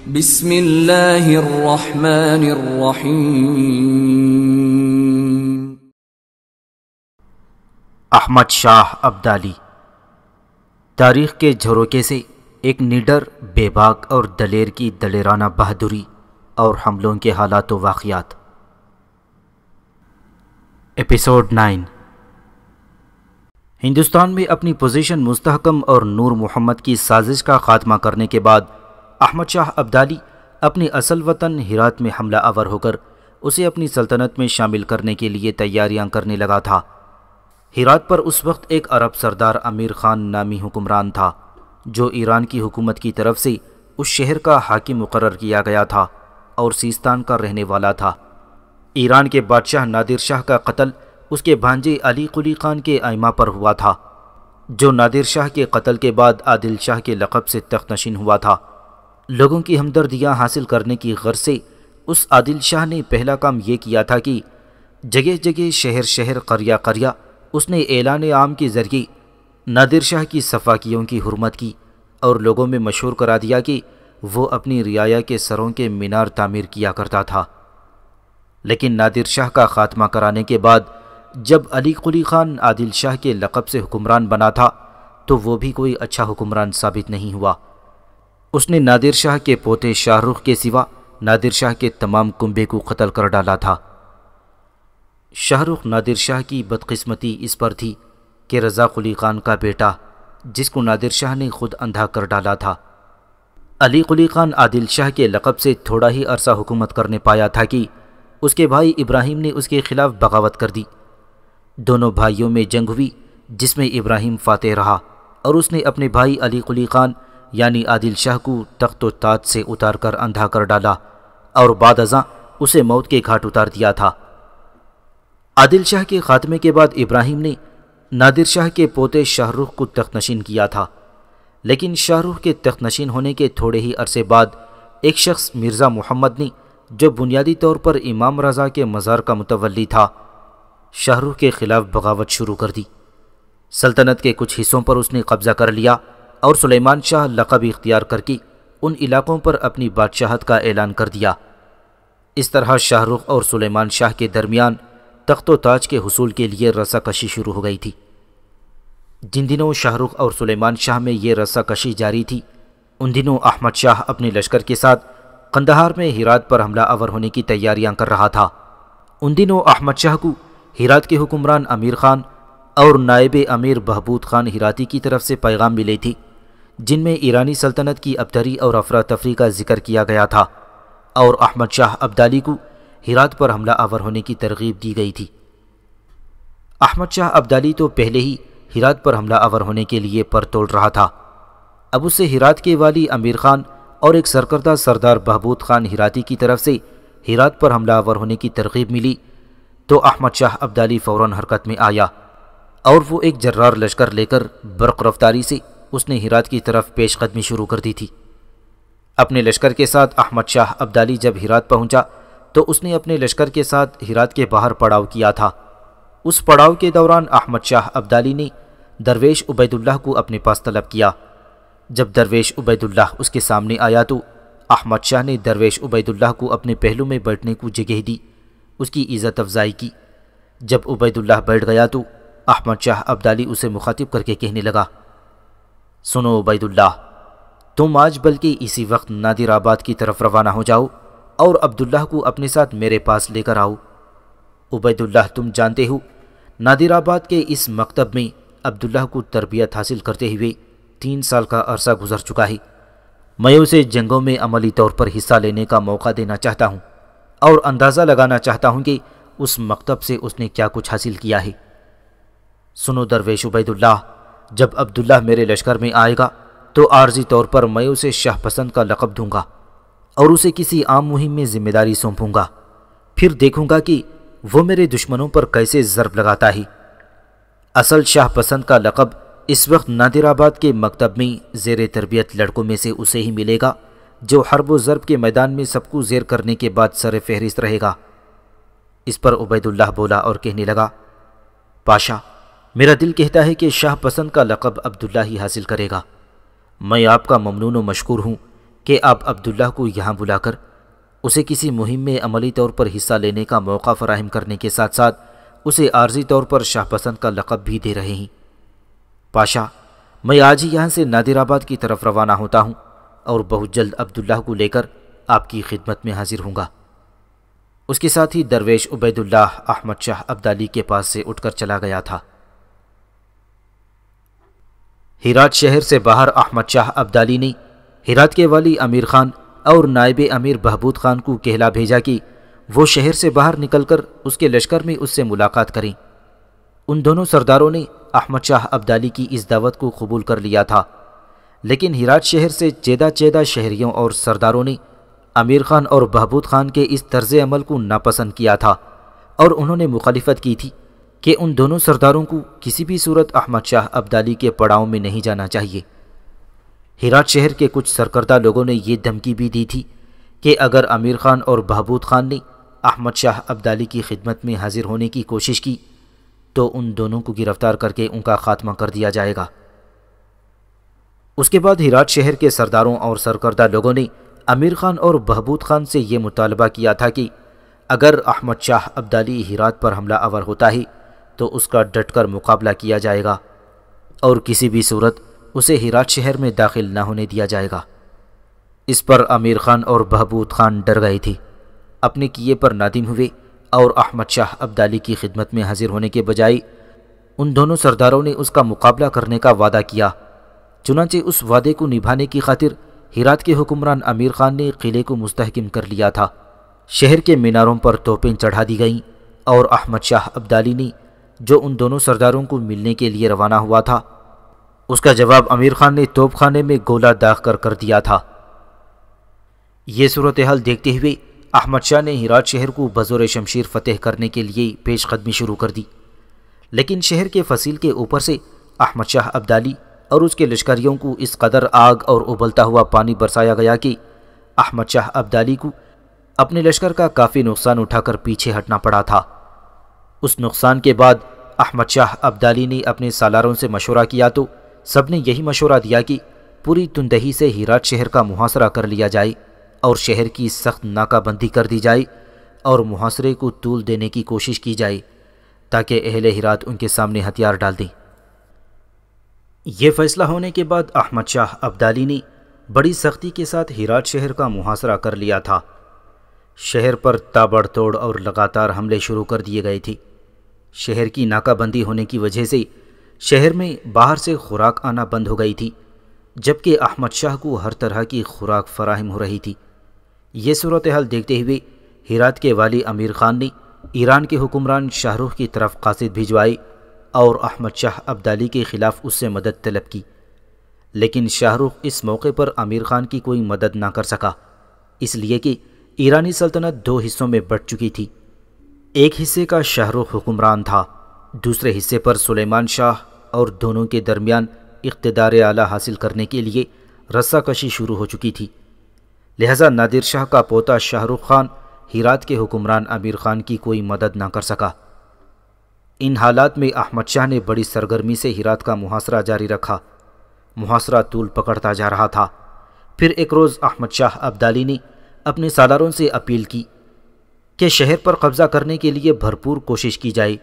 अहमद शाह अब्दाली तारीख के झरोके से एक निडर बेबाक और दलेर की दलेराना बहादुरी और हमलों के हालात वाकियात एपिसोड नाइन हिंदुस्तान में अपनी पोजीशन मुस्तहकम और नूर मोहम्मद की साजिश का खात्मा करने के बाद अहमद शाह अब्दाली अपने असल वतन हिरात में हमला आवर होकर उसे अपनी सल्तनत में शामिल करने के लिए तैयारियां करने लगा था हिरात पर उस वक्त एक अरब सरदार आमिर खान नामी हुक्मरान था जो ईरान की हुकूमत की तरफ से उस शहर का हाकिम मुकर किया गया था और सीस्तान का रहने वाला था ईरान के बादशाह नादिर शाह का कत्ल उसके भांजे अली कुली खान के आइमा पर हुआ था जो नादिर शाह के कत्ल के बाद आदिल शाह के लक़ब से तख्त नशीन हुआ था लोगों की हमदर्दियाँ हासिल करने की गर्ज से उस आदिल शाह ने पहला काम ये किया था कि जगह जगह शहर शहर करिया करिया उसने ऐलान आम के ज़रिए नादिर शाह की सफाकियों की हरमत की और लोगों में मशहूर करा दिया कि वो अपनी रियाया के सरों के मीनार तामीर किया करता था लेकिन नादिर शाह का ख़ात्मा कराने के बाद जब अली कुली ख़ान आदिल शाह के लक़ब से हुक्मरान बना था तो वो भी कोई अच्छा हुक्मरान साबित नहीं हुआ उसने नादिर शाह के पोते शाहरुख के सिवा नादिर शाह के तमाम कुंबे को कत्ल कर डाला था शाहरुख नादिर शाह की बदकिस्मती इस पर थी कि रज़ाक अली खान का बेटा जिसको नादिर शाह ने खुद अंधा कर डाला था अली कुली खान आदिल शाह के लकब से थोड़ा ही अरसा हुकूमत करने पाया था कि उसके भाई इब्राहिम ने उसके खिलाफ बगावत कर दी दोनों भाइयों में जंग हुई जिसमें इब्राहिम फातेह रहा और उसने अपने भाई अली कुली खान यानी आदिल शाह को तख्त ताज से उतार कर अंधा कर डाला और बाद अजा उसे मौत के घाट उतार दिया था आदिल शाह के खात्मे के बाद इब्राहिम ने नादिर शाह के पोते शाहरुख को तख्त नशीन किया था लेकिन शाहरुख के तख्त नशीन होने के थोड़े ही अरसे बाद एक शख्स मिर्ज़ा मोहम्मद ने जो बुनियादी तौर पर इमाम रज़ा के मज़ार का मुतवली था शाहरुख के ख़िलाफ़ बगावत शुरू कर दी सल्तनत के कुछ हिस्सों पर उसने कब्ज़ा कर लिया और सुलेमान शाह लकब इख्तियार करके उन इलाकों पर अपनी बादशाहत का ऐलान कर दिया इस तरह शाहरुख और सुलेमान शाह के दरमियान तख्तो ताज के हसूल के लिए रसाकशी शुरू हो गई थी जिन दिनों शाहरुख और सुलेमान शाह में ये रसाकशी जारी थी उन दिनों अहमद शाह अपने लश्कर के साथ कंदहार में हिरात पर हमला आवर होने की तैयारियां कर रहा था उन दिनों अहमद शाह को हिरात के हुक्मरान अमीर खान और नायब अमीर बहबूद खान हिराती की तरफ से पैगाम मिली थी जिनमें ईरानी सल्तनत की अबतरी और अफरा तफरी का जिक्र किया गया था और अहमद शाह अब्दाली को हिरात पर हमला आवर होने की तरगीब दी गई थी अहमद शाह अब्दाली तो पहले ही हिरात पर हमला आवर होने के लिए पर तोड़ रहा था अब उसे हिरात के वाली अमीर खान और एक सरकर्दा सरदार बहबूद खान हिराती की तरफ से हिरात पर हमला आवर होने की तरगीब मिली तो अहमद शाह अब्दाली फ़ौर हरकत में आया और वो एक जर्रार लश्कर लेकर बर्क रफ्तारी से उसने हिरात की तरफ पेशकदमी शुरू कर दी थी अपने लश्कर के साथ अहमद शाह अब्दाली जब हिरात पहुंचा तो उसने अपने लश्कर के साथ हिरात के बाहर पड़ाव किया था उस पड़ाव के दौरान अहमद शाह अब्दाली ने दरवेश उबैदुल्लाह को अपने पास तलब किया जब दरवेश उबैदुल्लाह उसके सामने आया तो अहमद शाह ने दरवेश उबैदुल्लाह को अपने पहलू में बैठने को जगह दी उसकी इज़्ज़त अफजाई की जब उबैदुल्लाह बैठ गया तो अहमद शाह अब्दाली उसे मुखातिब करके कहने लगा सुनो उबैदुल्ला तुम आज बल्कि इसी वक्त नादिराबाद की तरफ रवाना हो जाओ और अब्दुल्ला को अपने साथ मेरे पास लेकर आओ उबैदुल्ला तुम जानते हो नादिराबाद के इस मकतब में अब्दुल्ला को तरबियत हासिल करते हुए तीन साल का अरसा गुजर चुका है मैं उसे जंगों में अमली तौर पर हिस्सा लेने का मौका देना चाहता हूँ और अंदाज़ा लगाना चाहता हूँ कि उस मकतब से उसने क्या कुछ हासिल किया है सुनो दरवेश उबैदुल्ला जब अब्दुल्ला मेरे लश्कर में आएगा तो आर्जी तौर पर मैं उसे शाहपसंद का लकब दूंगा और उसे किसी आम मुहिम में जिम्मेदारी सौंपूंगा फिर देखूंगा कि वो मेरे दुश्मनों पर कैसे ज़रब लगाता है असल शाहपसंद का लकब इस वक्त नादिराबाद के मकतब में जेर तरबियत लड़कों में से उसे ही मिलेगा जो हरब ज़रब के मैदान में सबको जेर करने के बाद सर फहरिस्त रहेगा इस पर उबैदुल्लाह बोला और कहने लगा पाशा मेरा दिल कहता है कि शाह पसंद का लक़ब अब्दुल्ला ही हासिल करेगा मैं आपका ममनून व मशहूर हूँ कि आप अब्दुल्ला को यहाँ बुलाकर उसे किसी मुहिम में अमली तौर पर हिस्सा लेने का मौका फराहम करने के साथ साथ उसे आर्जी तौर पर शाह पसंद का लक़ब भी दे रहे हैं पाशा मैं आज ही यहाँ से नादिराबाद की तरफ रवाना होता हूँ और बहुत जल्द अब्दुल्ला को लेकर आपकी खिदमत में हाजिर हूँगा उसके साथ ही दरवेश उबैदुल्लाह अहमद शाह अब्दाली के पास से उठकर चला गया था हिरात शहर से बाहर अहमद शाह अब्दाली ने हिरात के वाली अमीर खान और नायब अमीर बहबूद खान को कहला भेजा कि वो शहर से बाहर निकलकर उसके लश्कर में उससे मुलाकात करें उन दोनों सरदारों ने अहमद शाह अब्दाली की इस दावत को कबूल कर लिया था लेकिन हिरात शहर से चेदा चेदा शहरियों और सरदारों ने आमिर खान और बहबूद खान के इस तर्ज अमल को नापसंद किया था और उन्होंने मुखालफत की थी कि उन दोनों सरदारों को किसी भी सूरत अहमद शाह अब्दाली के पड़ाव में नहीं जाना चाहिए हिरात शहर के कुछ सरकर्दा लोगों ने यह धमकी भी दी थी कि अगर आमिर खान और बहबूद खान ने अहमद शाह अब्दाली की खिदमत में हाजिर होने की कोशिश की तो उन दोनों को गिरफ्तार करके उनका खात्मा कर दिया जाएगा उसके बाद हिरात शहर के सरदारों और सरकर्दा लोगों ने आमिर खान और बहबूद खान से ये मुतालबा किया था कि अगर अहमद शाह अब्दाली हिरात पर हमला आवर होता है तो उसका डटकर मुकाबला किया जाएगा और किसी भी सूरत उसे हिरात शहर में दाखिल ना होने दिया जाएगा इस पर आमिर खान और बहबूद खान डर गई थी अपने किए पर नादिम हुए और अहमद शाह अब्दाली की खिदमत में हाजिर होने के बजाय उन दोनों सरदारों ने उसका मुकाबला करने का वादा किया चुनाचे उस वादे को निभाने की खातिर हिरात के हुक्मरान आमिर खान ने किले को मुस्तहकम कर लिया था शहर के मीनारों पर तोपें चढ़ा दी गईं और अहमद शाह अब्दाली ने जो उन दोनों सरदारों को मिलने के लिए रवाना हुआ था उसका जवाब आमिर खान ने तोपखाने में गोला दाग कर कर दिया था यह सूरत हाल देखते हुए अहमद शाह ने हिरात शहर को बजोर शमशीर फतेह करने के लिए पेशकदमी शुरू कर दी लेकिन शहर के फसील के ऊपर से अहमद शाह अब्दाली और उसके लश्करियों को इस कदर आग और उबलता हुआ पानी बरसाया गया कि अहमद शाह अब्दाली को अपने लश्कर का काफ़ी नुकसान उठाकर पीछे हटना पड़ा था उस नुकसान के बाद अहमद शाह अब्दाली ने अपने सालारों से मशवरा किया तो सब ने यही मशवरा दिया कि पूरी तुंदही से हीरात शहर का मुहासरा कर लिया जाए और शहर की सख्त नाकाबंदी कर दी जाए और मुहासरे को तूल देने की कोशिश की जाए ताकि अहले हिरात उनके सामने हथियार डाल दें यह फैसला होने के बाद अहमद शाह अब्दाली ने बड़ी सख्ती के साथ हिरात शहर का मुहासरा कर लिया था शहर पर ताबड़तोड़ और लगातार हमले शुरू कर दिए गए थे शहर की नाकाबंदी होने की वजह से शहर में बाहर से खुराक आना बंद हो गई थी जबकि अहमद शाह को हर तरह की खुराक फराहम हो रही थी ये सूरत हाल देखते हुए हिरात के वाली अमीर खान ने ईरान के हुक्मरान शाहरुख की तरफ कासिद भिजवाए और अहमद शाह अब्दाली के ख़िलाफ़ उससे मदद तलब की लेकिन शाहरुख इस मौके पर आमिर खान की कोई मदद ना कर सका इसलिए कि ईरानी सल्तनत दो हिस्सों में बढ़ चुकी थी एक हिस्से का शाहरुख हुक्मरान था दूसरे हिस्से पर सुलेमान शाह और दोनों के दरमियान इकतदार आला हासिल करने के लिए रस्साकशी शुरू हो चुकी थी लिहाजा नादिर शाह का पोता शाहरुख खान हिरात के हुक्मरान आमिर खान की कोई मदद ना कर सका इन हालात में अहमद शाह ने बड़ी सरगर्मी से हिरात का मुहासरा जारी रखा मुहासरा तूल पकड़ता जा रहा था फिर एक रोज़ अहमद शाह अब्दाली ने अपने सालारों से अपील की कि शहर पर कब्ज़ा करने के लिए भरपूर कोशिश की जाए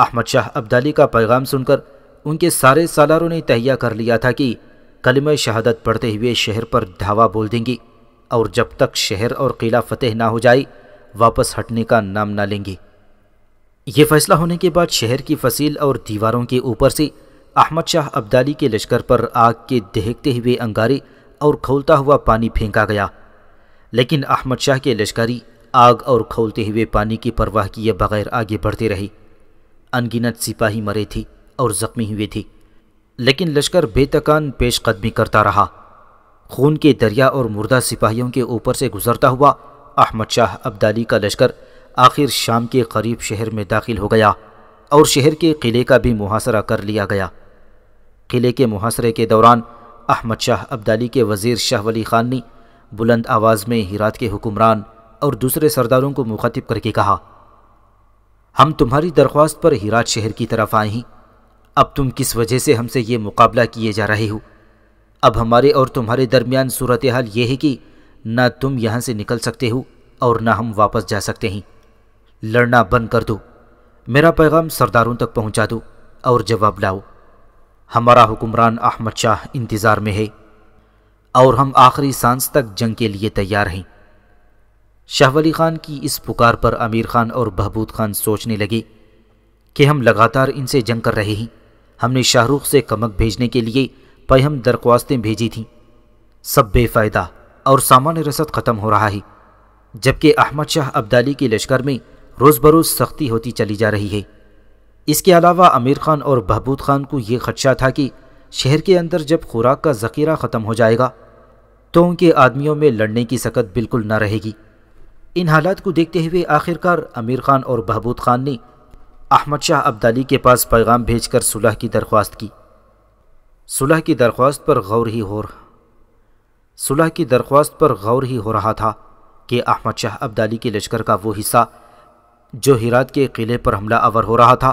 अहमद शाह अब्दाली का पैगाम सुनकर उनके सारे सालारों ने तहिया कर लिया था कि कलम शहादत पढ़ते हुए शहर पर धावा बोल देंगी और जब तक शहर और किला फतेह ना हो जाए वापस हटने का नाम ना लेंगी ये फैसला होने के बाद शहर की फसील और दीवारों के ऊपर से अहमद शाह अब्दाली के लश्कर पर आग के दहकते हुए अंगारे और खोलता हुआ पानी फेंका गया लेकिन अहमद शाह के लश्करी आग और खौलते हुए पानी की परवाह किए बगैर आगे बढ़ते रहे अनगिनत सिपाही मरे थे और ज़ख्मी हुए थे लेकिन लश्कर बेतकान पेशकदमी करता रहा खून के दरिया और मुर्दा सिपाहियों के ऊपर से गुजरता हुआ अहमद शाह अब्दाली का लश्कर आखिर शाम के करीब शहर में दाखिल हो गया और शहर के किले का भी मुहासरा कर लिया गया किले के मुहासरे के दौरान अहमद शाह अब्दाली के वज़ीर शाह वली ख़ान ने बुलंद आवाज़ में हिरात के हुक्मरान और दूसरे सरदारों को मुखातिब करके कहा हम तुम्हारी दरख्वास्त पर हिराज शहर की तरफ आए हैं अब तुम किस वजह से हमसे ये मुकाबला किए जा रहे हो अब हमारे और तुम्हारे दरमियान सूरत हाल ये है कि ना तुम यहाँ से निकल सकते हो और ना हम वापस जा सकते हैं लड़ना बंद कर दो मेरा पैगाम सरदारों तक पहुँचा दो और जवाब लाओ हमारा हुक्मरान अहमद शाह इंतज़ार में है और हम आखिरी सांस तक जंग के लिए तैयार हैं शाहवली ख़ान की इस पुकार पर आमिर ख़ान और बहबूद ख़ान सोचने लगे कि हम लगातार इनसे जंग कर रहे हैं हमने शाहरुख से कमक भेजने के लिए पहम दरख्वास्तें भेजी थीं सब बेफ़ायदा और सामान्य रसद ख़त्म हो रहा है जबकि अहमद शाह अब्दाली के लश्कर में रोज़ बरोज़ सख्ती होती चली जा रही है इसके अलावा आमिर ख़ान और बहबूद ख़ान को ये खदशा था कि शहर के अंदर जब खुराक का ज़ख़ीरा ख़त्म हो जाएगा तो उनके आदमियों में लड़ने की सकत बिल्कुल न रहेगी इन हालात को देखते हुए आखिरकार आमिर खान और बहबूद खान ने अहमद शाह अब्दाली के पास पैगाम भेजकर सुलह की दरख्वास्त की सुलह की दरख्वास्त पर गौर ही हो सुलह की दरख्वास्त पर गौर ही हो रहा था कि अहमद शाह अब्दाली के लश्कर का वो हिस्सा जो हिरात के किले पर हमला आवर हो रहा था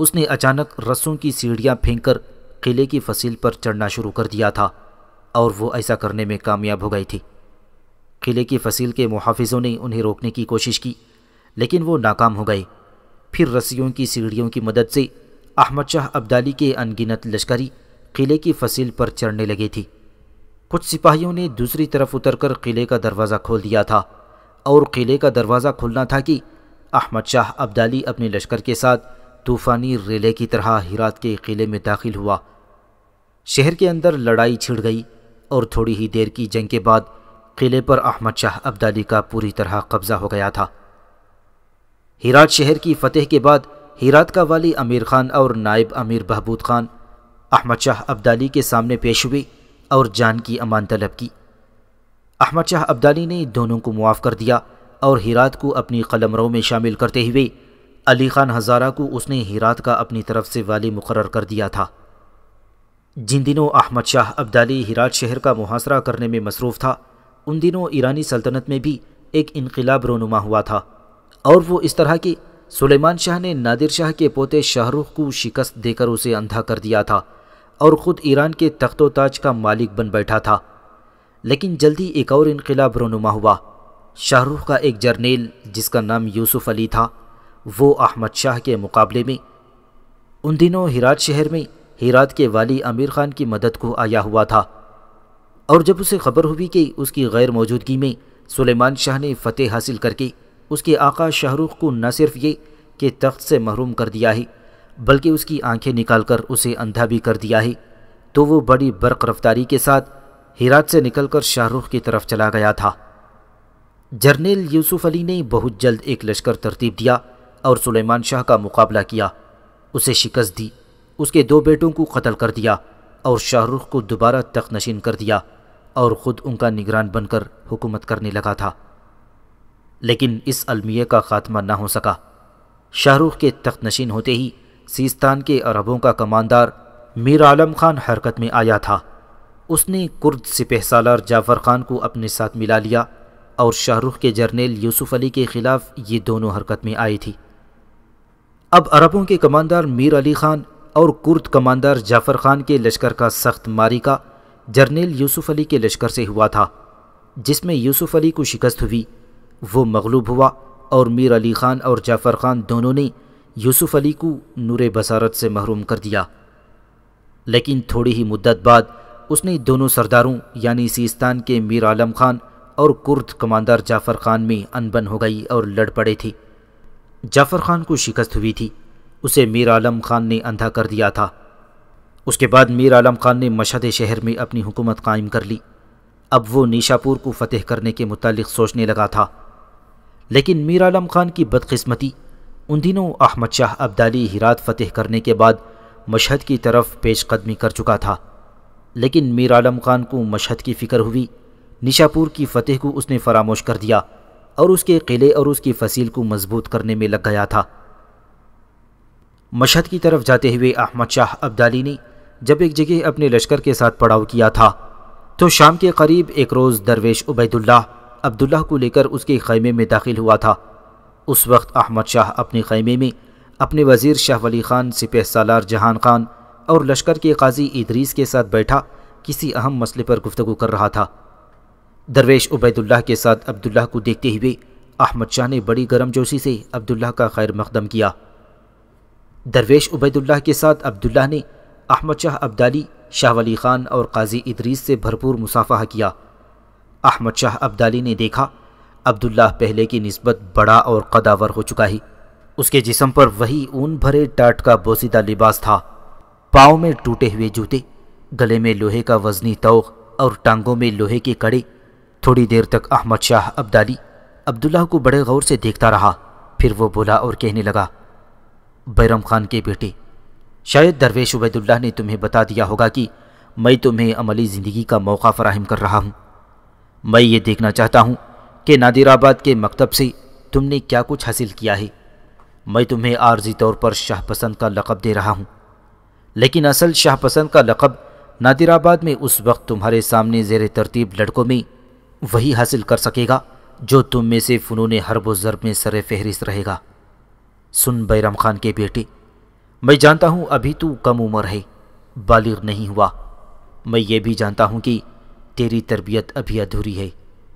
उसने अचानक रस्सों की सीढ़ियाँ फेंक कर किले की फसील पर चढ़ना शुरू कर दिया था और वो ऐसा करने में कामयाब हो गई थी किले की फसील के मुहाफिजों ने उन्हें रोकने की कोशिश की लेकिन वो नाकाम हो गए फिर रस्सियों की सीढ़ियों की मदद से अहमद शाह अब्दाली के अनगिनत लश्करी किले की फसील पर चढ़ने लगे थी कुछ सिपाहियों ने दूसरी तरफ उतरकर किले का दरवाज़ा खोल दिया था और किले का दरवाज़ा खुलना था कि अहमद शाह अब्दाली अपने लश्कर के साथ तूफ़ानी रेले की तरह हिरात के किले में दाखिल हुआ शहर के अंदर लड़ाई छिड़ गई और थोड़ी ही देर की जंग के बाद किले पर अहमद शाह अब्दाली का पूरी तरह कब्जा हो गया था हिरात शहर की फतेह के बाद हीरात का वाली अमीर खान और नायब अमीर बहबूद खान अहमद शाह अब्दाली के सामने पेश हुए और जान की अमान तलब की अहमद शाह अब्दाली ने दोनों को मुआफ़ कर दिया और हिरात को अपनी कलमरों में शामिल करते हुए अली खान हज़ारा को उसने हीरात का अपनी तरफ से वाली मुकर कर दिया था जिन दिनों अहमद शाह अब्दाली हिरात शहर का मुहासरा करने में मसरूफ़ था उन दिनों ईरानी सल्तनत में भी एक इनकलाब रोनुमा हुआ था और वो इस तरह की सुलेमान शाह ने नादिर शाह के पोते शाहरुख को शिकस्त देकर उसे अंधा कर दिया था और ख़ुद ईरान के तख्तो ताज का मालिक बन बैठा था लेकिन जल्दी एक और इनकलाब रोनुमा हुआ शाहरुख का एक जर्नेल जिसका नाम यूसुफ अली था वो अहमद शाह के मुकाबले में उन दिनों हिरात शहर में हिरात के वाली आमिर खान की मदद को आया हुआ था और जब उसे खबर हुई कि उसकी गैर मौजूदगी में सुलेमान शाह ने फतेह हासिल करके उसके आका शाहरुख को न सिर्फ ये कि तख्त से महरूम कर दिया है बल्कि उसकी आंखें निकालकर उसे अंधा भी कर दिया है तो वो बड़ी बर्क रफ्तारी के साथ हिरात से निकलकर शाहरुख की तरफ चला गया था जर्नेल यूसुफ अली ने बहुत जल्द एक लश्कर तरतीब दिया और सुलेमान शाह का मुकाबला किया उसे शिकस्त दी उसके दो बेटों को कत्ल कर दिया और शाहरुख को दोबारा तख्त नशीन कर दिया और ख़ुद उनका निगरान बनकर हुकूमत करने लगा था लेकिन इस अलमिया का ख़ात्मा ना हो सका शाहरुख के तख्त नशीन होते ही सीस्तान के अरबों का कमानदार मीर आलम खान हरकत में आया था उसने कुर्द सिपह सालार जाफ़र खान को अपने साथ मिला लिया और शाहरुख के जर्नेल यूसुफ अली के ख़िलाफ़ ये दोनों हरकत में आई थी अब अरबों के कमानदार मीर अली खान और कुर्द कमांडर जाफ़र खान के लश्कर का सख्त मारिका जर्नेल यूसुफ अली के लश्कर से हुआ था जिसमें यूसुफ अली को शिकस्त हुई वो मगलूब हुआ और मीर अली ख़ान और जाफ़र ख़ान दोनों ने यूसुफ अली को नूर बसारत से महरूम कर दिया लेकिन थोड़ी ही मुद्दत बाद उसने दोनों सरदारों यानी सीस्तान के मीर आलम खान और कुर्द कमांडर जाफ़र खान में अनबन हो गई और लड़ पड़े थे जाफ़र खान को शिकस्त हुई थी उसे मीर आलम खान ने अंधा कर दिया था उसके बाद मीर आलम खान ने मशहद शहर में अपनी हुकूमत कायम कर ली अब वो नीशापुर को फतेह करने के मुतालिक सोचने लगा था लेकिन मीर आलम खान की बदकस्मती उन दिनों अहमद शाह अब्दाली हिरात फतेह करने के बाद मशहद की तरफ पेश कदमी कर चुका था लेकिन मीर आलम खान को मशहद की फ़िक्र हुई निशापुर की फ़तेह को उसने फरामोश कर दिया और उसके किले और उसकी फसील को मजबूत करने में लग गया था मशहद की तरफ जाते हुए अहमद शाह अब्दाली ने जब एक जगह अपने लश्कर के साथ पड़ाव किया था तो शाम के करीब एक रोज़ दरवेश उबैदुल्ला अब्दुल्ला को लेकर उसके खैमे में दाखिल हुआ था उस वक्त अहमद शाह अपने खैमे में अपने वज़ीर शाह वली ख़ान सिपह सालार जहान खान और लश्कर के काजी इदरीस के साथ बैठा किसी अहम मसले पर गुफ्तु कर रहा था दरवेश उबैदुल्ला के साथ अब्दुल्ला को देखते हुए अहमद शाह ने बड़ी गर्मजोशी से अब्दुल्ला का खैर मकदम किया दरवेश उबैदुल्ला के साथ अब्दुल्ला ने अहमद शाह अब्दाली शाह वली ख़ान और काजी इदरीस से भरपूर मुसाफा किया अहमद शाह अब्दाली ने देखा अब्दुल्ला पहले की नस्बत बड़ा और कदावर हो चुका ही उसके जिसम पर वही ऊन भरे टाट का बोसीदा लिबास था पाँव में टूटे हुए जूते गले में लोहे का वजनी तोग और टांगों में लोहे के कड़े थोड़ी देर तक अहमद शाह अब्दाली अब्दुल्लाह को बड़े गौर से देखता रहा फिर वो बोला और कहने लगा बैरम खान के बेटे शायद दरवेश उबैदुल्लाह ने तुम्हें बता दिया होगा कि मैं तुम्हें अमली ज़िंदगी का मौका फराहम कर रहा हूँ मैं ये देखना चाहता हूँ कि नादिराबाद के मकतब से तुमने क्या कुछ हासिल किया है मैं तुम्हें आर्जी तौर पर शाहपसंद का लक़ब दे रहा हूँ लेकिन असल शाहपसंद का लक़ब नादिराबाद में उस वक्त तुम्हारे सामने जेर तरतीब लड़कों में वही हासिल कर सकेगा जो तुम में से फ़नून हरब ज़रब में सर फहरिस्त रहेगा सुन बैरम खान के बेटे मैं जानता हूँ अभी तू कम उम्र है बालिग नहीं हुआ मैं ये भी जानता हूँ कि तेरी तरबियत अभी अधूरी है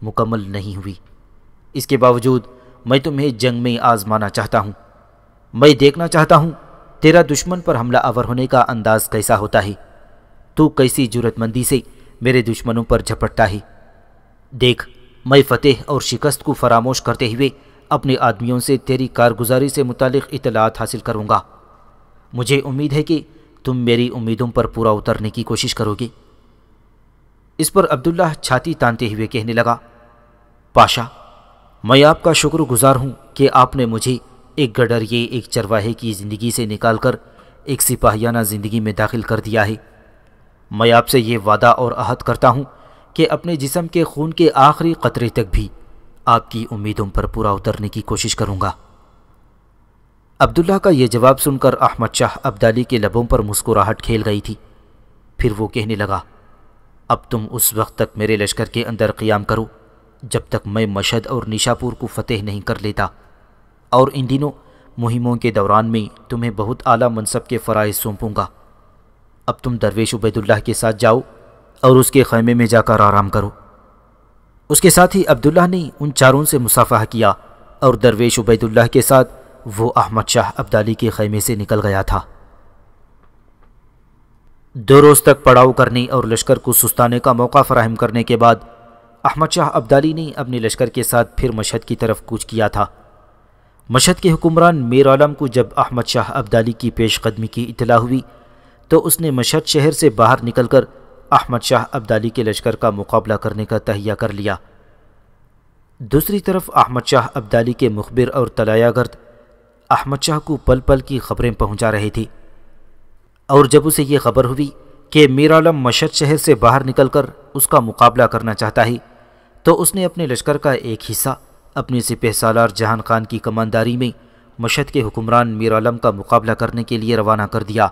मुकम्मल नहीं हुई इसके बावजूद मैं तुम्हें जंग में आजमाना चाहता हूँ मैं देखना चाहता हूँ तेरा दुश्मन पर हमला आवर होने का अंदाज़ कैसा होता है तू कैसी जरूरतमंदी से मेरे दुश्मनों पर झपटता है देख मैं फतेह और शिकस्त को फरामोश करते हुए अपने आदमियों से तेरी कारगुजारी से मुतल इतलात हासिल करूँगा मुझे उम्मीद है कि तुम मेरी उम्मीदों पर पूरा उतरने की कोशिश करोगे इस पर अब्दुल्ला छाती तानते हुए कहने लगा पाशा मैं आपका शुक्रगुजार हूँ कि आपने मुझे एक गडरिए एक चरवाहे की ज़िंदगी से निकालकर एक सिपाहियाना ज़िंदगी में दाखिल कर दिया है मैं आपसे ये वादा और अहद करता हूँ कि अपने जिसम के खून के आखिरी कतरे तक भी आपकी उम्मीदों पर पूरा उतरने की कोशिश करूँगा अब्दुल्ला का यह जवाब सुनकर अहमद शाह अब्दाली के लबों पर मुस्कुराहट खेल गई थी फिर वो कहने लगा अब तुम उस वक्त तक मेरे लश्कर के अंदर क़याम करो जब तक मैं मशद और निशापुर को फतेह नहीं कर लेता और इन दिनों मुहिमों के दौरान में तुम्हें बहुत आला मनसब के फ़राइज सौंपूँगा अब तुम दरवेश उबैदुल्ला के साथ जाओ और उसके खैमे में जाकर आराम करो उसके साथ ही अब्दुल्ला ने उन चारों से मुसाफा किया और दरवेश उबैदुल्ला के साथ वो अहमद शाह अब्दाली के खैमे से निकल गया था दो रोज़ तक पड़ाव करने और लश्कर को सुस्ताने का मौका फराहम करने के बाद अहमद शाह अब्दाली ने अपने लश्कर के साथ फिर मशहद की तरफ कूच किया था मशहद के हुक्मरान मीर आलम को जब अहमद शाह अब्दाली की पेशकदमी की इतला हुई तो उसने मशहद शहर से बाहर निकलकर अहमद शाह अब्दाली के लश्कर का मुकाबला करने का तहिया कर लिया दूसरी तरफ अहमद शाह अब्दाली के मुखबिर और तलायागर्द अहमद शाह को पल पल की खबरें पहुंचा रही थी और जब उसे यह खबर हुई कि मीरालम मशद शहर से बाहर निकलकर उसका मुकाबला करना चाहता है तो उसने अपने लश्कर का एक हिस्सा अपने सिपह सालार जहान खान की कमानदारी में मशद के हुक्मरान मीरालम का मुकाबला करने के लिए रवाना कर दिया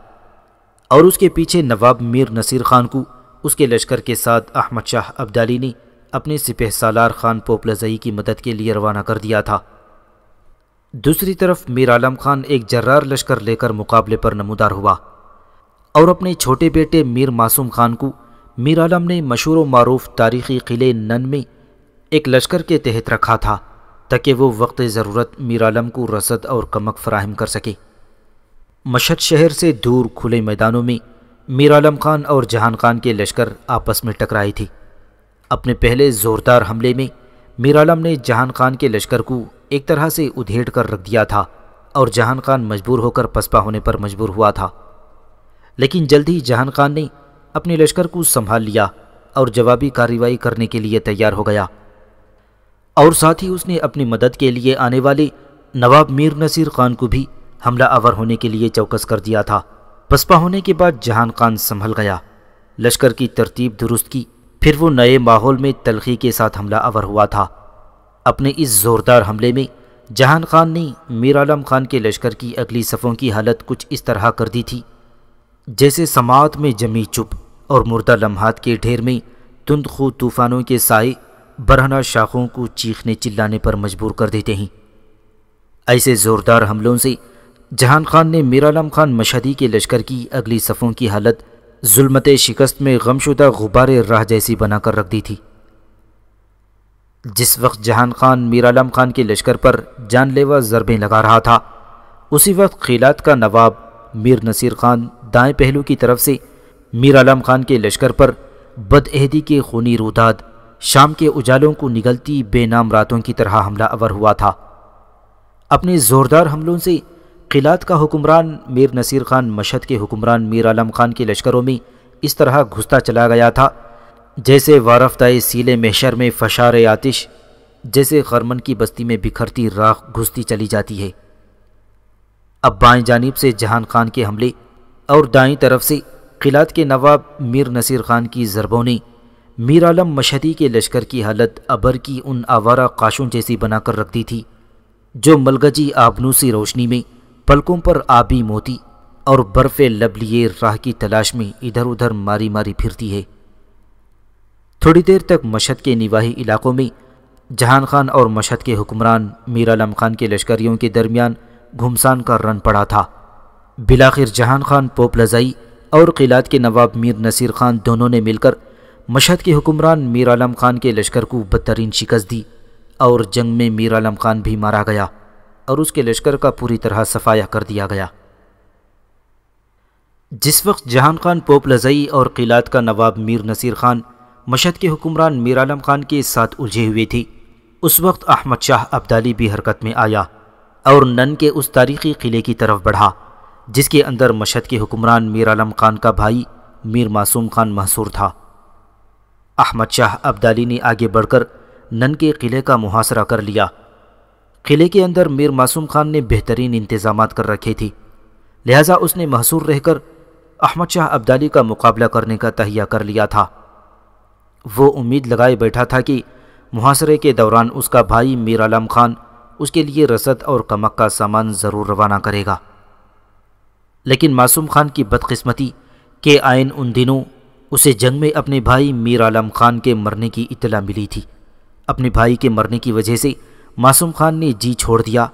और उसके पीछे नवाब मीर नसीर खान को उसके लश्कर के साथ अहमद शाह अब्दाली ने अपने सिपह सालार खान पोपलजई की मदद के लिए रवाना कर दिया था दूसरी तरफ मीर आलम खान एक जर्रार लश्कर लेकर मुकाबले पर नमूदार हुआ और अपने छोटे बेटे मीर मासूम खान को मीर आलम ने मशहूर व मरूफ तारीख़ी किले नन में एक लश्कर के तहत रखा था ताकि वो वक्त ज़रूरत मीर आलम को रसद और कमक फराहम कर सके मशद शहर से दूर खुले मैदानों में मीर आलम खान और जहान खान के लश्कर आपस में टकराई थी अपने पहले ज़ोरदार हमले में मीर आलम ने जहान खान के लश्कर को एक तरह से उधेड़ कर रख दिया था और जहान खान मजबूर होकर पसपा होने पर मजबूर हुआ था लेकिन जल्द ही जहान खान ने अपने लश्कर को संभाल लिया और जवाबी कार्रवाई करने के लिए तैयार हो गया और साथ ही उसने अपनी मदद के लिए आने वाले नवाब मीर नसीर खान को भी हमला आवर होने के लिए चौकस कर दिया था पसपा होने के बाद जहान खान संभल गया लश्कर की तरतीब दुरुस्त की फिर वो नए माहौल में तलखी के साथ हमला आवर हुआ था अपने इस ज़ोरदार हमले में जहान खान ने मीर आलम खान के लश्कर की अगली सफ़ों की हालत कुछ इस तरह कर दी थी जैसे समात में जमी चुप और मुर्दा लम्हात के ढेर में तुंद तूफ़ानों के साए बरहना शाखों को चीखने चिल्लाने पर मजबूर कर देते हैं ऐसे ज़ोरदार हमलों से जहान खान ने मीर आलम खान मशहदी के लश्कर की अगली सफ़ों की हालत जुलमत शिकस्त में गमशुदा गुब्बारे राह जैसी बनाकर रख दी थी जिस वक्त जहान खान मीर आलम खान के लश्कर पर जानलेवा ज़रबें लगा रहा था उसी वक्त खिलात का नवाब मीर नसीर खान दाएं पहलू की तरफ से मीर आलम खान के लश्कर पर बदहदी के खूनी रुदाद शाम के उजालों को निगलती बेनाम रातों की तरह हमला अवर हुआ था अपने ज़ोरदार हमलों से किलात का हुक्मरान मीर नसीर खान मशहद के हुक्मरान मीर आलम खान के लश्करों में इस तरह घुसता चला गया था जैसे वारफ्ताए सीले महशर में फशार आतिश जैसे खरमन की बस्ती में बिखरती राख घुसती चली जाती है अब बाएं जानिब से जहान खान के हमले और दाएं तरफ से किलात के नवाब मीर नसीर खान की ज़रबों ने मीर आलम मशहदी के लश्कर की हालत अबर की उन आवारा काशों जैसी बनाकर रख दी थी जो मलगजी आबनूसी रोशनी में पलकों पर आबी मोती और बर्फ़ लब लिए राह की तलाश में इधर उधर मारी मारी फिरती है थोड़ी देर तक मशद के निवाही इलाकों में जहान खान और मशद के हुक्मरान मीर आलम खान के लश्करियों के दरमियान घुमसान का रन पड़ा था बिलाखिर जहान खान पोप लजाई और किलात के नवाब मीर नसीर खान दोनों ने मिलकर मशहद के हुक्मरान मीर आलम खान के लश्कर को बदतरीन शिकस्त दी और जंग में मीर आलम खान भी मारा गया और उसके लश्कर का पूरी तरह सफाया कर दिया गया जिस वक्त जहान खान पोप लजई और किलात का नवाब मीर नसीर खान मशद के हुक्मरान मीर आलम खान के साथ उलझे हुए थे उस वक्त अहमद शाह अब्दाली भी हरकत में आया और नन के उस तारीखी किले की तरफ बढ़ा जिसके अंदर मशद के हुक्मरान मीर आलम खान का भाई मीर मासूम खान महसूर था अहमद शाह अब्दाली ने आगे बढ़कर नन के किले का मुहासरा कर लिया किले के अंदर मीर मासूम खान ने बेहतरीन इंतजाम कर रखे थे लिहाजा उसने महसूर रहकर अहमद शाह अब्दाली का मुकाबला करने का तहिया कर लिया था वो उम्मीद लगाए बैठा था कि मुहासरे के दौरान उसका भाई मीर आलम खान उसके लिए रसद और कमक का सामान ज़रूर रवाना करेगा लेकिन मासूम खान की बदकिस्मती के आयन उन दिनों उसे जंग में अपने भाई मीर आलम खान के मरने की इतला मिली थी अपने भाई के मरने की वजह से मासूम खान ने जी छोड़ दिया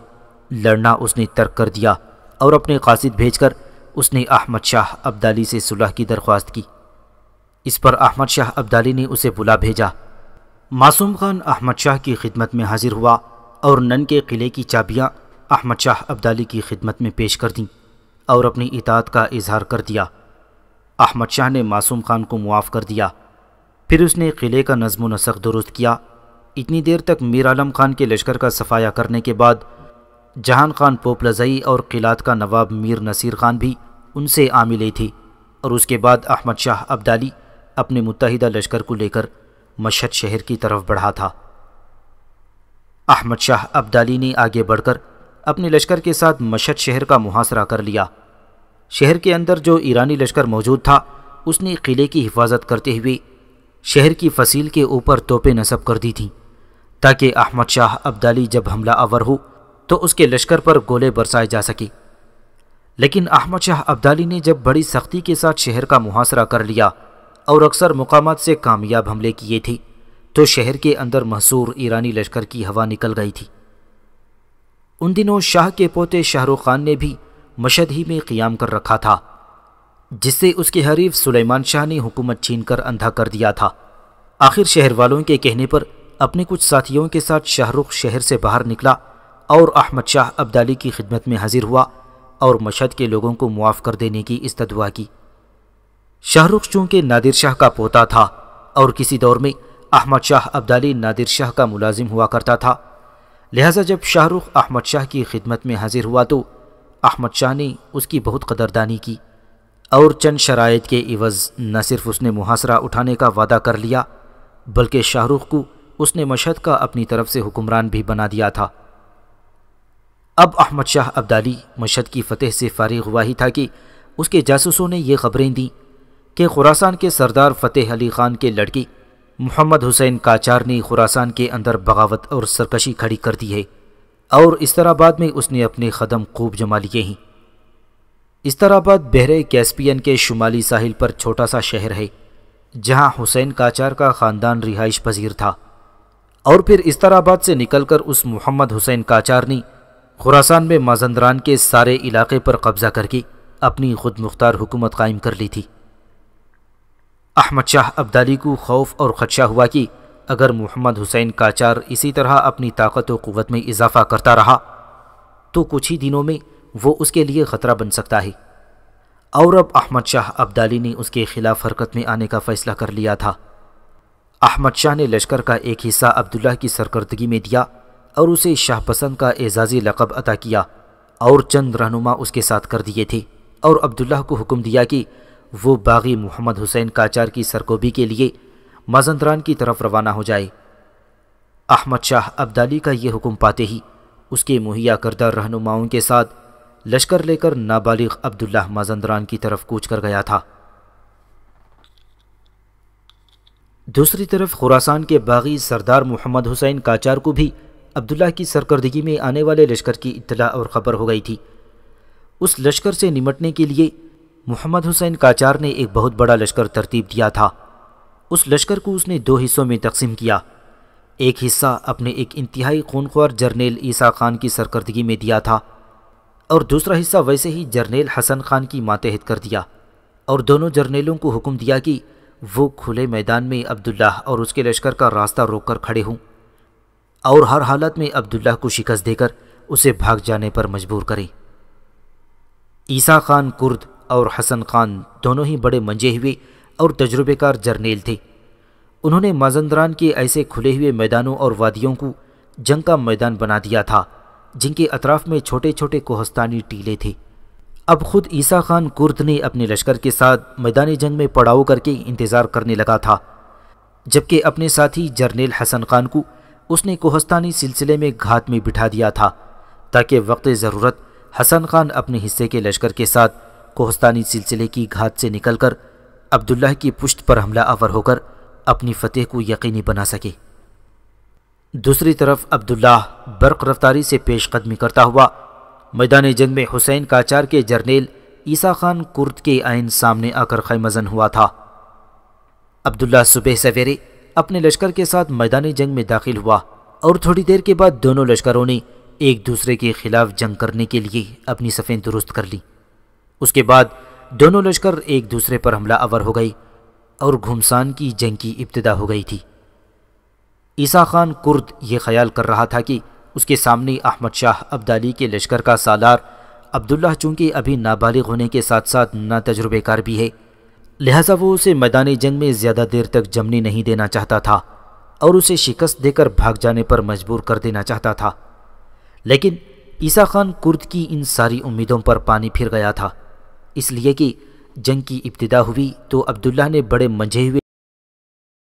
लड़ना उसने तर्क कर दिया और अपने कासिद भेजकर उसने अहमद शाह अब्दाली से सुलह की दरख्वास्त की इस पर अहमद शाह अब्दाली ने उसे बुला भेजा मासूम खान अहमद शाह की खिदमत में हाजिर हुआ और नन के किले की चाबियाँ अहमद शाह अब्दाली की खिदमत में पेश कर दीं और अपनी इतात का इजहार कर दिया अहमद शाह ने मासूम खान को मुआफ़ कर दिया फिर उसने किले का नज्म नसक दुरुस्त किया इतनी देर तक मीर आलम खान के लश्कर का सफाया करने के बाद जहान खान पोपलजई और किलात का नवाब मीर नसीर खान भी उनसे आमिले थी और उसके बाद अहमद शाह अब्दाली अपने मुतहदा लश्कर को लेकर मशहद शहर की तरफ बढ़ा था अहमद शाह अब्दाली ने आगे बढ़कर अपने लश्कर के साथ मशहद शहर का मुहासरा कर लिया शहर के अंदर जो ईरानी लश्कर मौजूद था उसने किले की हिफाजत करते हुए शहर की फसील के ऊपर तोपें नसब कर दी थीं ताकि अहमद शाह अब्दाली जब हमला आवर हो तो उसके लश्कर पर गोले बरसाए जा सके लेकिन अहमद शाह अब्दाली ने जब बड़ी सख्ती के साथ शहर का मुहासरा कर लिया और अक्सर मुकाम से कामयाब हमले किए थे तो शहर के अंदर मशहूर ईरानी लश्कर की हवा निकल गई थी उन दिनों शाह के पोते शाहरुख खान ने भी मशद ही में क्याम कर रखा था जिससे उसके हरीफ सुलेमान शाह ने हुकूमत छीन कर अंधा कर दिया था आखिर शहर वालों के कहने पर अपने कुछ साथियों के साथ शाहरुख शहर से बाहर निकला और अहमद शाह अब्दाली की खिदमत में हाजिर हुआ और मशद के लोगों को मुआफ़ कर देने की इस्तवा की शाहरुख चूंकि नादिर शाह का पोता था और किसी दौर में अहमद शाह अब्दाली नादिर शाह का मुलाजिम हुआ करता था लिहाजा जब शाहरुख अहमद शाह की खिदमत में हाजिर हुआ तो अहमद शाह ने उसकी बहुत कदरदानी की और चंद शराइ के इवज़ न सिर्फ उसने मुहासरा उठाने का वादा कर लिया बल्कि शाहरुख को उसने मशहद का अपनी तरफ से हुक्मरान भी बना दिया था अब अहमद शाह अब्दाली मशहद की फतेह से फारिग हुआ ही था कि उसके जासूसों ने ये खबरें दीं कि खुरासान के सरदार फ़तेह अली ख़ान के लड़की मोहम्मद हुसैन काचार ने खुरासान के अंदर बगावत और सरकशी खड़ी कर दी है और इस्तराबाद में उसने अपने कदम खूब जमा लिए हैं बाद बहरे कैस्पियन के शुमाली साहिल पर छोटा सा शहर है जहां हुसैन काचार का ख़ानदान रिहाइश पजीर था और फिर इस्तराबाद से निकलकर उस मोहम्मद हुसैन काचार ने खुरासान में माजंदरान के सारे इलाके पर कब्ज़ा करके अपनी खुद मुख्तार हुकूमत कायम कर ली थी अहमद शाह अब्दाली को खौफ और खदशा हुआ कि अगर मोहम्मद हुसैन काचार इसी तरह अपनी ताकत और क़वत में इजाफा करता रहा तो कुछ ही दिनों में वो उसके लिए ख़तरा बन सकता है और अब अहमद शाह अब्दाली ने उसके खिलाफ हरकत में आने का फ़ैसला कर लिया था अहमद शाह ने लश्कर का एक हिस्सा अब्दुल्ला की सरकर्दगी में दिया और उसे शाहपसंद का एजाज़ी लकब अता किया और चंद रहनुमा उसके साथ कर दिए थे और अब्दुल्ला को हुक्म दिया कि वो बागी मोहम्मद हुसैन काचार की सरकोबी के लिए मजंदरान की तरफ रवाना हो जाए अहमद शाह अब्दाली का ये हुक्म पाते ही उसके मुहैया करदा रहनुमाओं के साथ लश्कर लेकर नाबालिग अब्दुल्ला मजंदरान की तरफ कूच कर गया था दूसरी तरफ खुरासान के बागी सरदार मोहम्मद हुसैन काचार को भी अब्दुल्ला की सरकर्दगी में आने वाले लश्कर की इतला और ख़बर हो गई थी उस लश्कर से निमटने के लिए मोहम्मद हुसैन काचार ने एक बहुत बड़ा लश्कर तरतीब दिया था उस लश्कर को उसने दो हिस्सों में तकसीम किया एक हिस्सा अपने एक इंतहाई खूनख्वार जर्नेल ईसा खान की सरकर्दगी में दिया था और दूसरा हिस्सा वैसे ही जर्नेल हसन खान की मातहत कर दिया और दोनों जर्नेलों को हुक्म दिया कि वो खुले मैदान में अब्दुल्ला और उसके लश्कर का रास्ता रोक कर खड़े हों और हर हालत में अब्दुल्ला को शिकस्त देकर उसे भाग जाने पर मजबूर करें ईसा खान कुर्द और हसन खान दोनों ही बड़े मंजे हुए और तजुर्बेकार जर्नेल थे उन्होंने माजंदरान के ऐसे खुले हुए मैदानों और वादियों को जंग का मैदान बना दिया था जिनके अतराफ में छोटे छोटे कोहस्तानी टीले थे अब खुद ईसा खान कुर्द ने अपने लश्कर के साथ मैदानी जंग में पड़ाव करके इंतज़ार करने लगा था जबकि अपने साथी जर्नेल हसन खान को उसने कोहस्तानी सिलसिले में घात में बिठा दिया था ताकि वक्त ज़रूरत हसन खान अपने हिस्से के लश्कर के साथ कोहस्तानी सिलसिले की घात से निकलकर अब्दुल्लाह की पुश्त पर हमला आवर होकर अपनी फतेह को यकीनी बना सके दूसरी तरफ अब्दुल्लाह बर्क रफ्तारी से पेशकदमी करता हुआ मैदान जंग में हुसैन काचार के जर्नेल ईसा खान कुर्द के आयन सामने आकर खैमजन हुआ था अब्दुल्ला सुबह सवेरे अपने लश्कर के साथ मैदान जंग में दाखिल हुआ और थोड़ी देर के बाद दोनों लश्करों ने एक दूसरे के खिलाफ जंग करने के लिए अपनी सफ़ें दुरुस्त कर ली उसके बाद दोनों लश्कर एक दूसरे पर हमला अवर हो गई और घुमसान की जंग की इब्तदा हो गई थी ईसा खान कुर्द ये ख्याल कर रहा था कि उसके सामने अहमद शाह अब्दाली के लश्कर का सालार अब्दुल्ला चूंकि अभी नाबालिग होने के साथ साथ ना तजुर्बेकार भी है लिहाजा वो उसे मैदान जंग में ज़्यादा देर तक जमने नहीं देना चाहता था और उसे शिकस्त देकर भाग जाने पर मजबूर कर देना चाहता था लेकिन ईसा खान कुर्द की इन सारी उम्मीदों पर पानी फिर गया था इसलिए कि जंग की इब्तदा हुई तो अब्दुल्ला ने बड़े मंझे हुए